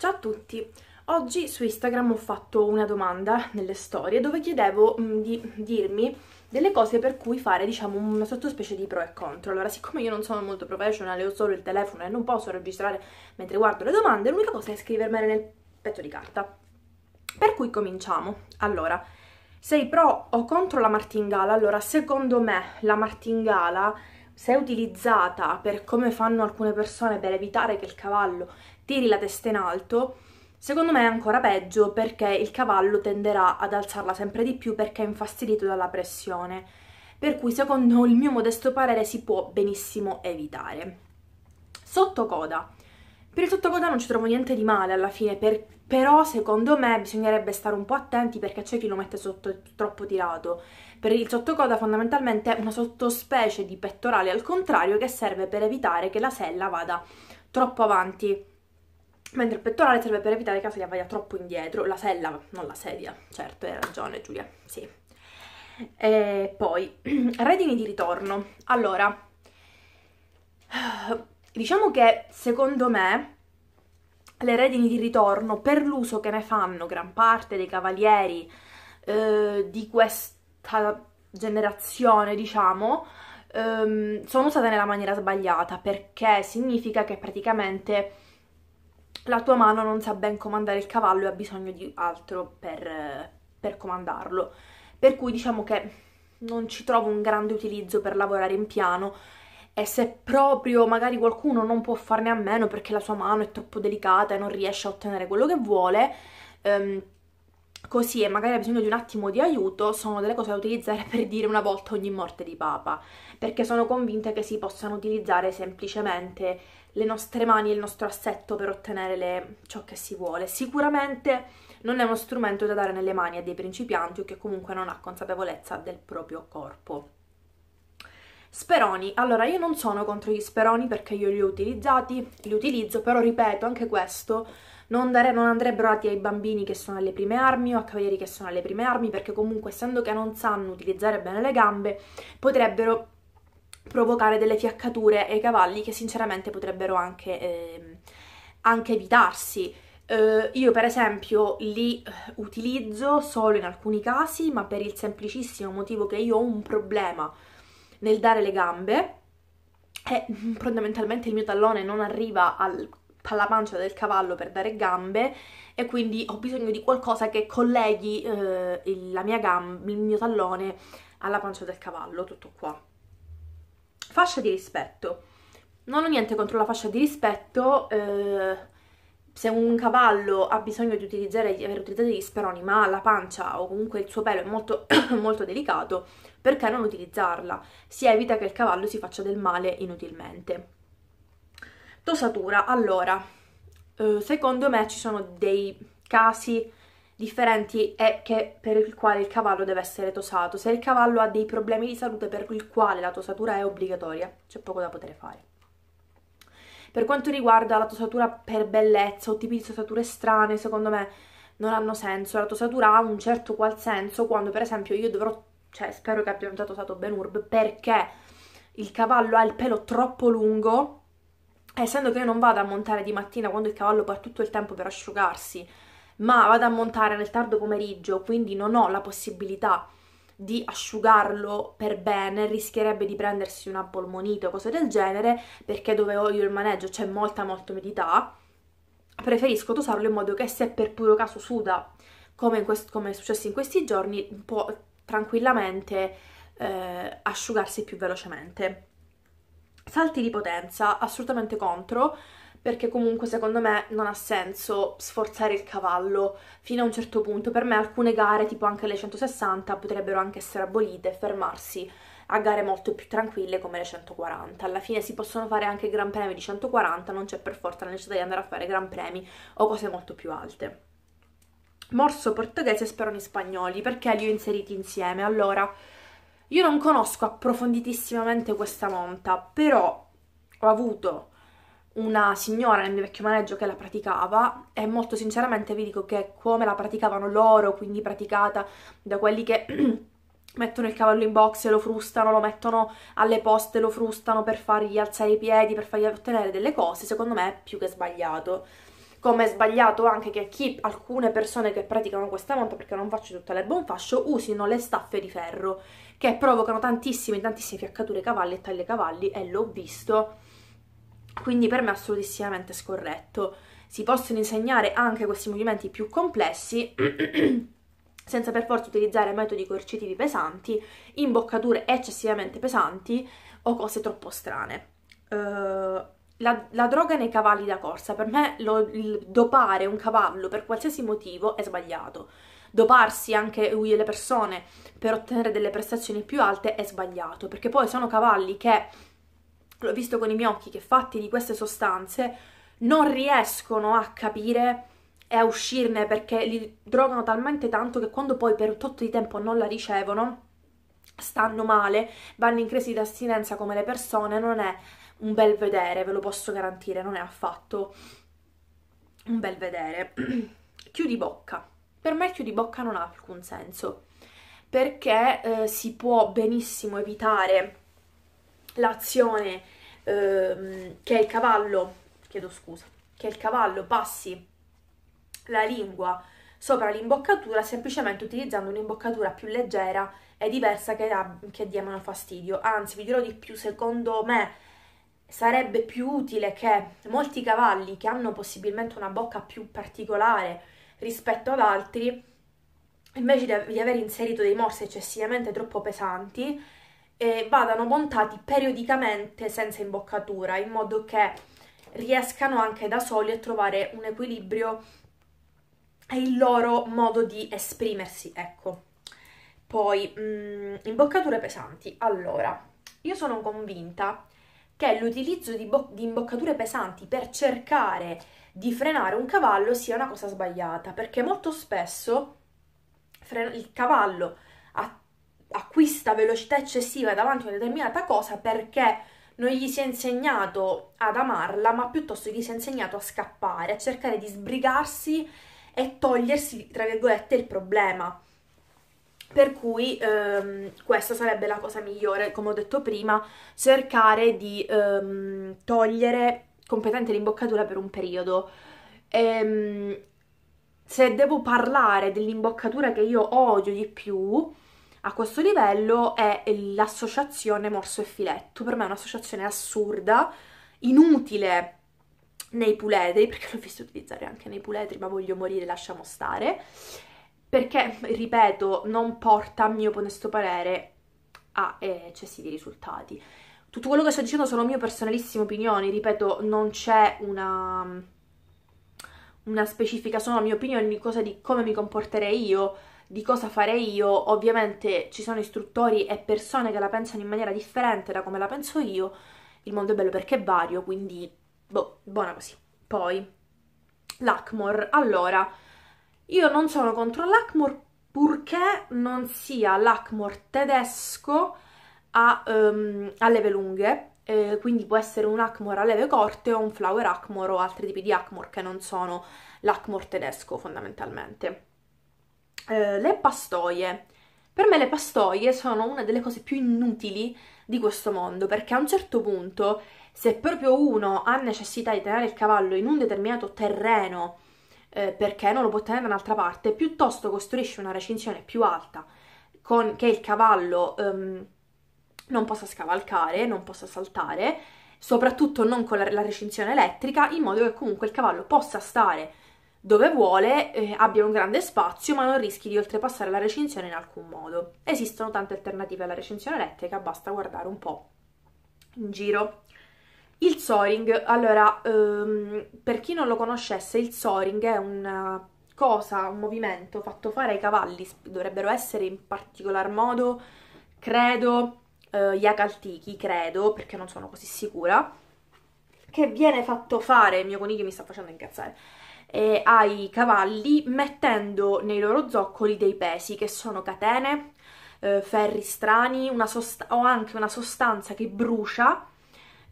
Ciao a tutti! Oggi su Instagram ho fatto una domanda nelle storie dove chiedevo mm, di dirmi delle cose per cui fare, diciamo, una sottospecie di pro e contro. Allora, siccome io non sono molto professionale, ho solo il telefono e non posso registrare mentre guardo le domande, l'unica cosa è scrivermele nel pezzo di carta. Per cui cominciamo. Allora, sei pro o contro la martingala? Allora, secondo me la martingala se utilizzata per come fanno alcune persone per evitare che il cavallo tiri la testa in alto, secondo me è ancora peggio perché il cavallo tenderà ad alzarla sempre di più perché è infastidito dalla pressione, per cui secondo il mio modesto parere si può benissimo evitare. Sottocoda. Per il sottocoda non ci trovo niente di male alla fine, per, però secondo me bisognerebbe stare un po' attenti perché c'è chi lo mette sotto troppo tirato. Per il sottocoda fondamentalmente è una sottospecie di pettorale al contrario che serve per evitare che la sella vada troppo avanti mentre il pettorale serve per evitare che la sedia vada troppo indietro, la sella, non la sedia, certo, hai ragione Giulia, sì. E poi, redini di ritorno. Allora, diciamo che secondo me le redini di ritorno, per l'uso che ne fanno gran parte dei cavalieri eh, di questa generazione, diciamo, ehm, sono usate nella maniera sbagliata, perché significa che praticamente la tua mano non sa ben comandare il cavallo e ha bisogno di altro per, per comandarlo. Per cui diciamo che non ci trovo un grande utilizzo per lavorare in piano e se proprio magari qualcuno non può farne a meno perché la sua mano è troppo delicata e non riesce a ottenere quello che vuole, ehm, così e magari ha bisogno di un attimo di aiuto, sono delle cose da utilizzare per dire una volta ogni morte di papa, perché sono convinta che si possano utilizzare semplicemente le nostre mani e il nostro assetto per ottenere le, ciò che si vuole. Sicuramente non è uno strumento da dare nelle mani a dei principianti o che comunque non ha consapevolezza del proprio corpo. Speroni, allora io non sono contro gli speroni perché io li ho utilizzati, li utilizzo, però ripeto anche questo, non, dare, non andrebbero dati ai bambini che sono alle prime armi o a cavalieri che sono alle prime armi perché comunque essendo che non sanno utilizzare bene le gambe potrebbero provocare delle fiaccature ai cavalli che sinceramente potrebbero anche, eh, anche evitarsi. Eh, io per esempio li eh, utilizzo solo in alcuni casi, ma per il semplicissimo motivo che io ho un problema nel dare le gambe e mm, fondamentalmente il mio tallone non arriva al alla pancia del cavallo per dare gambe e quindi ho bisogno di qualcosa che colleghi eh, il, mia gamba, il mio tallone alla pancia del cavallo, tutto qua. Fascia di rispetto. Non ho niente contro la fascia di rispetto, eh, se un cavallo ha bisogno di, utilizzare, di aver utilizzato gli speroni ma la pancia o comunque il suo pelo è molto, molto delicato, perché non utilizzarla? Si evita che il cavallo si faccia del male inutilmente. Dosatura, allora, eh, secondo me ci sono dei casi differenti è che, per il quale il cavallo deve essere tosato. Se il cavallo ha dei problemi di salute per il quale la tosatura è obbligatoria, c'è poco da poter fare. Per quanto riguarda la tosatura per bellezza o tipi di tosature strane, secondo me non hanno senso. La tosatura ha un certo qual senso quando, per esempio, io dovrò, cioè spero che abbiano già tosato Ben Urb perché il cavallo ha il pelo troppo lungo. Essendo che io non vado a montare di mattina quando il cavallo ha tutto il tempo per asciugarsi ma vado a montare nel tardo pomeriggio, quindi non ho la possibilità di asciugarlo per bene, rischierebbe di prendersi una polmonite o cose del genere, perché dove ho io il maneggio c'è molta molta umidità, preferisco dosarlo in modo che se per puro caso suda, come, questo, come è successo in questi giorni, può tranquillamente eh, asciugarsi più velocemente. Salti di potenza, assolutamente contro, perché comunque secondo me non ha senso sforzare il cavallo fino a un certo punto. Per me alcune gare, tipo anche le 160, potrebbero anche essere abolite e fermarsi a gare molto più tranquille come le 140. Alla fine si possono fare anche gran premi di 140, non c'è per forza la necessità di andare a fare gran premi o cose molto più alte. Morso portoghese e speroni spagnoli, perché li ho inseriti insieme? Allora, io non conosco approfonditissimamente questa monta, però ho avuto una signora nel mio vecchio maneggio che la praticava e molto sinceramente vi dico che come la praticavano loro, quindi praticata da quelli che mettono il cavallo in box e lo frustano, lo mettono alle poste, lo frustano per fargli alzare i piedi, per fargli ottenere delle cose, secondo me è più che sbagliato. Come è sbagliato anche che chi, alcune persone che praticano questa monta, perché non faccio tutte le fascio, usino le staffe di ferro, che provocano tantissime, tantissime fiaccature ai cavalli e tagli ai cavalli, e l'ho visto quindi per me è assolutissimamente scorretto. Si possono insegnare anche questi movimenti più complessi senza per forza utilizzare metodi coercitivi pesanti, imboccature eccessivamente pesanti o cose troppo strane. Uh, la, la, droga nei cavalli da corsa, per me lo, il dopare un cavallo per qualsiasi motivo è sbagliato. Doparsi anche lui e le persone per ottenere delle prestazioni più alte è sbagliato, perché poi sono cavalli che l'ho visto con i miei occhi, che fatti di queste sostanze non riescono a capire e a uscirne perché li drogano talmente tanto che quando poi per un tot di tempo non la ricevono, stanno male, vanno in crisi di astinenza come le persone, non è un bel vedere, ve lo posso garantire, non è affatto un bel vedere. chiudi bocca. Per me il chiudi bocca non ha alcun senso, perché eh, si può benissimo evitare l'azione ehm, che il cavallo, chiedo scusa, che il cavallo passi la lingua sopra l'imboccatura semplicemente utilizzando un'imboccatura più leggera e diversa che, che dia meno fastidio. Anzi, vi dirò di più, secondo me sarebbe più utile che molti cavalli che hanno possibilmente una bocca più particolare rispetto ad altri, invece di aver inserito dei morsi eccessivamente troppo pesanti, eh, vadano montati periodicamente senza imboccatura, in modo che riescano anche da soli a trovare un equilibrio e il loro modo di esprimersi, ecco. Poi, mh, mm, imboccature pesanti. Allora, io sono convinta che l'utilizzo di, bo- di imboccature pesanti per cercare di frenare un cavallo sia una cosa sbagliata, perché molto spesso fre- il cavallo acquista velocità eccessiva davanti a una determinata cosa perché non gli si è insegnato ad amarla, ma piuttosto gli si è insegnato a scappare, a cercare di sbrigarsi e togliersi, tra virgolette, il problema. Per cui ehm, questa sarebbe la cosa migliore, come ho detto prima, cercare di ehm, togliere completamente l'imboccatura per un periodo. Ehm, se devo parlare dell'imboccatura che io odio di più, a questo livello è l'associazione morso e filetto. Per me è un'associazione assurda, inutile nei puledri, perché l'ho visto utilizzare anche nei puledri, ma voglio morire, lasciamo stare. Perché, ripeto, non porta, a mio onesto parere, a eh, eccessivi di risultati. Tutto quello che sto dicendo sono mie personalissime opinioni, ripeto, non c'è una, una specifica, sono mie opinioni di, di come mi comporterei io di cosa farei io, ovviamente ci sono istruttori e persone che la pensano in maniera differente da come la penso io, il mondo è bello perché è vario, quindi boh, buona così. Poi, l'Acmore. allora, io non sono contro l'Acmore purché non sia l'Acmore tedesco a, um, a leve lunghe, eh, quindi può essere un Acmore a leve corte o un flower Acmore o altri tipi di Acmore che non sono l'Acmore tedesco fondamentalmente. Eh, le pastoie. Per me le pastoie sono una delle cose più inutili di questo mondo, perché a un certo punto, se proprio uno ha necessità di tenere il cavallo in un determinato terreno, eh, perché non lo può tenere da un'altra parte, piuttosto costruisce una recinzione più alta con, che il cavallo ehm, non possa scavalcare, non possa saltare, soprattutto non con la, la recinzione elettrica, in modo che comunque il cavallo possa stare dove vuole eh, abbia un grande spazio ma non rischi di oltrepassare la recinzione in alcun modo. Esistono tante alternative alla recinzione elettrica, basta guardare un po' in giro. Il soaring, allora, ehm, per chi non lo conoscesse, il soaring è una eh, cosa, un movimento fatto fare ai cavalli, dovrebbero essere in particolar modo, credo, eh, gli acaltichi, credo, perché non sono così sicura, che viene fatto fare, il mio coniglio mi sta facendo incazzare, eh, ai cavalli mettendo nei loro zoccoli dei pesi che sono catene, eh, ferri strani sost- o anche una sostanza che brucia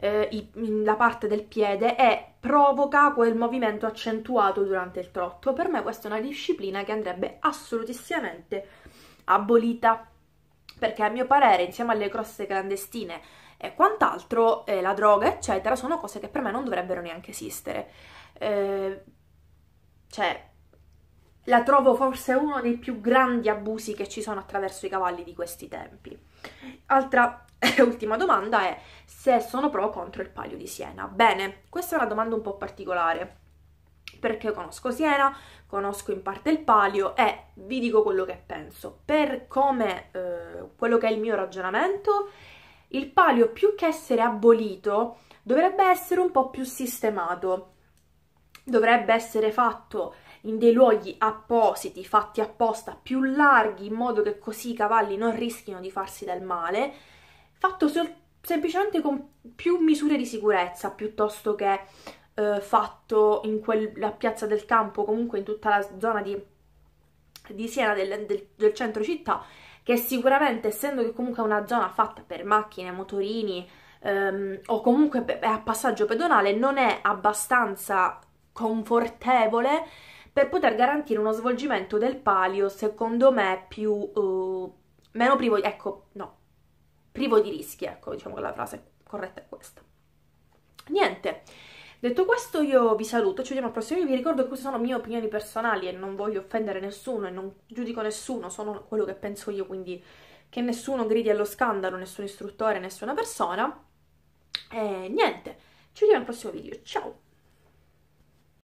eh, i- la parte del piede e provoca quel movimento accentuato durante il trotto. Per me questa è una disciplina che andrebbe assolutissimamente abolita perché a mio parere insieme alle croste clandestine e quant'altro, eh, la droga eccetera, sono cose che per me non dovrebbero neanche esistere. Eh, cioè la trovo forse uno dei più grandi abusi che ci sono attraverso i cavalli di questi tempi. Altra ultima domanda è se sono pro o contro il palio di Siena. Bene, questa è una domanda un po' particolare perché conosco Siena, conosco in parte il palio e vi dico quello che penso. Per come eh, quello che è il mio ragionamento, il palio più che essere abolito dovrebbe essere un po' più sistemato dovrebbe essere fatto in dei luoghi appositi, fatti apposta, più larghi, in modo che così i cavalli non rischino di farsi del male, fatto sol- semplicemente con più misure di sicurezza piuttosto che eh, fatto in quella piazza del campo, comunque in tutta la zona di, di Siena, del, del, del centro città, che sicuramente, essendo che comunque è una zona fatta per macchine, motorini, Um, o comunque è a passaggio pedonale non è abbastanza confortevole per poter garantire uno svolgimento del palio, secondo me, più uh, meno privo, ecco, no, privo di rischi, ecco, diciamo che la frase corretta è questa. Niente. Detto questo io vi saluto, ci vediamo al prossimo video, vi ricordo che queste sono mie opinioni personali e non voglio offendere nessuno e non giudico nessuno, sono quello che penso io, quindi che nessuno gridi allo scandalo, nessun istruttore, nessuna persona. E niente, ci vediamo al prossimo video, ciao!